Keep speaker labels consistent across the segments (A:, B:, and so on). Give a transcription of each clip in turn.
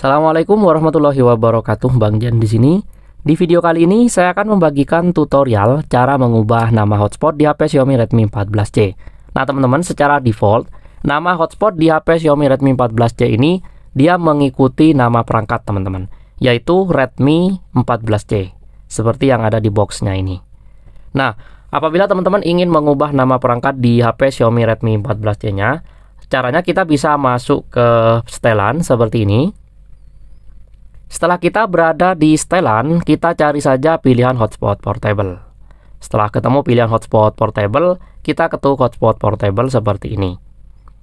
A: Assalamualaikum warahmatullahi wabarakatuh, Bang Jan di sini. Di video kali ini saya akan membagikan tutorial cara mengubah nama hotspot di HP Xiaomi Redmi 14C. Nah, teman-teman, secara default, nama hotspot di HP Xiaomi Redmi 14C ini dia mengikuti nama perangkat, teman-teman, yaitu Redmi 14C, seperti yang ada di boxnya ini. Nah, apabila teman-teman ingin mengubah nama perangkat di HP Xiaomi Redmi 14C-nya, caranya kita bisa masuk ke setelan seperti ini. Setelah kita berada di setelan, kita cari saja pilihan hotspot portable. Setelah ketemu pilihan hotspot portable, kita ketuk hotspot portable seperti ini.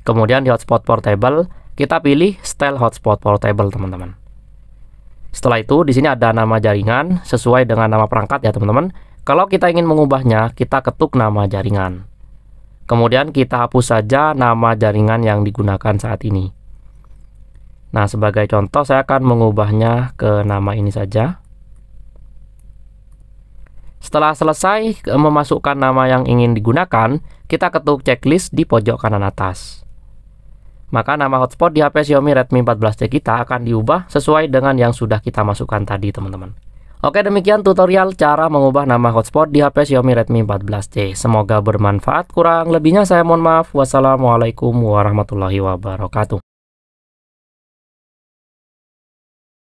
A: Kemudian di hotspot portable, kita pilih style hotspot portable, teman-teman. Setelah itu, di sini ada nama jaringan sesuai dengan nama perangkat ya, teman-teman. Kalau kita ingin mengubahnya, kita ketuk nama jaringan. Kemudian kita hapus saja nama jaringan yang digunakan saat ini. Nah, sebagai contoh saya akan mengubahnya ke nama ini saja. Setelah selesai memasukkan nama yang ingin digunakan, kita ketuk checklist di pojok kanan atas. Maka nama hotspot di HP Xiaomi Redmi 14C kita akan diubah sesuai dengan yang sudah kita masukkan tadi, teman-teman. Oke, demikian tutorial cara mengubah nama hotspot di HP Xiaomi Redmi 14C. Semoga bermanfaat. Kurang lebihnya saya mohon maaf. Wassalamualaikum warahmatullahi wabarakatuh.